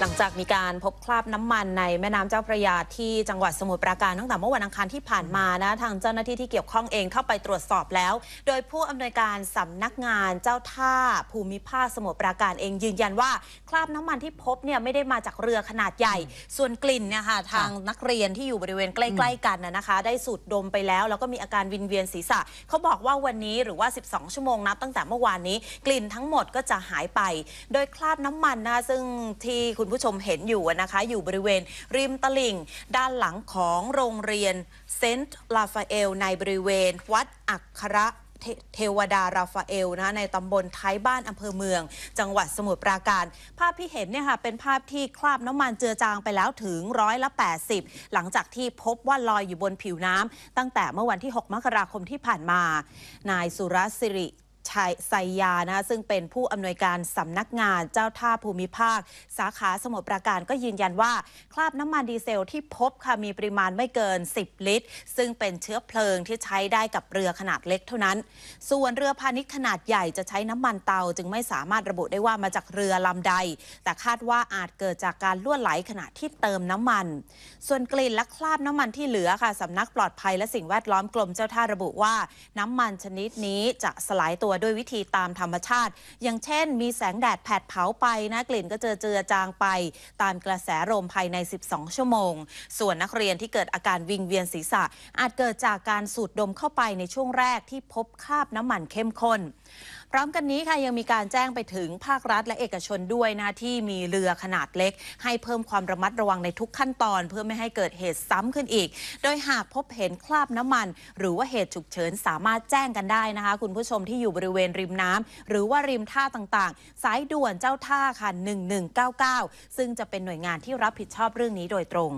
หลังจากมีการพบคราบน้ำมัน ในแม่น้ำเจ้าพระยาที่จังหวัดสมุทรปราการ ตั้งแต่เมื่อวันอังคารที่ผ่านมานะ ทางเจ้าหน้าที่ที่เกี่ยวข้องเองเข้าไปตรวจสอบแล้ว โดยผู้อำนวยการสำนักงานเจ้าท่า ภูมิภาคสมุทรปราการเองยืนยันว่า คราบน้ำมันที่พบเนี่ยไม่ได้มาจากเรือขนาดใหญ่ ส่วนกลิ่นเนี่ยค่ะทางนักเรียนที่อยู่บริเวณใกล้ๆ กันนะคะ ได้สูดดมไปแล้ว แล้วก็มีอาการวินเวียนศีรษะเขาบอกว่าวันนี้หรือว่า 12 ชั่วโมงนับ ตั้งแต่เมื่อวานนี้กลิ่นทั้งหมดก็จะหายไป โดยคราบน้ำมันนะซึ่งที่คุณคุณผู้ชมเห็นอยู่นะคะอยู่บริเวณ ริมตลิ่ง ด้านหลังของโรงเรียนเซนต์ลาฟาเอล ในบริเวณ วัดอัครเทวดาราฟาเอลนะในตำบลท้ายบ้านอำเภอเมือง จังหวัดสมุทรปราการ ภาพที่เห็นเนี่ยค่ะเป็นภาพที่คราบน้ำมันเจือจางไปแล้วถึงร้อยละ 80 หลังจากที่พบว่าลอย อยู่บนผิวน้ำตั้งแต่เมื่อวันที่ 6 มกราคมที่ผ่านมา นายสุรศิริชัยไซยานะ ซึ่งเป็นผู้อำนวยการสำนักงานเจ้าท่าภูมิภาค สาขาสมุทรปราการก็ยืนยันว่าคราบน้ำมันดีเซลที่พบค่ะ มีปริมาณไม่เกิน 10 ลิตร ซึ่งเป็นเชื้อเพลิงที่ใช้ได้กับเรือขนาดเล็กเท่านั้น ส่วนเรือพาณิชย์ขนาดใหญ่จะใช้น้ำมันเตาจึงไม่สามารถระบุได้ว่ามาจากเรือลำใด แต่คาดว่าอาจเกิดจากการล่วไหลขณะที่เติมน้ำมัน ส่วนกลิ่นและคราบน้ำมันที่เหลือค่ะสำนักปลอดภัยและสิ่งแวดล้อมกลมเจ้าท่าระบุว่า น้ำมันชนิดนี้จะสลายตัวด้วยวิธีตามธรรมชาติ อย่างเช่นมีแสงแดดแผดเผาไปนะกลิ่นก็เจอเจือจางไปตามกระแสลมภายใน 12 ชั่วโมง ส่วนนักเรียนที่เกิดอาการวิงเวียนศีรษะ อาจเกิดจากการสูดดมเข้าไปในช่วงแรกที่พบคราบน้ำมันเข้มข้นพร้อมกันนี้ค่ะยังมีการแจ้งไปถึงภาครัฐและเอกชนด้วยนะที่มีเรือขนาดเล็ก ให้เพิ่มความระมัดระวังในทุกขั้นตอนเพื่อไม่ให้เกิดเหตุซ้ำขึ้นอีก โดยหากพบเห็นคราบน้ำมัน หรือว่าเหตุฉุกเฉินสามารถแจ้งกันได้นะคะ คุณผู้ชมที่อยู่บริเวณริมน้ำ หรือว่าริมท่าต่างๆ สายด่วนเจ้าท่าค่ะ1199ซึ่งจะเป็นหน่วยงานที่รับผิดชอบเรื่องนี้โดยตรง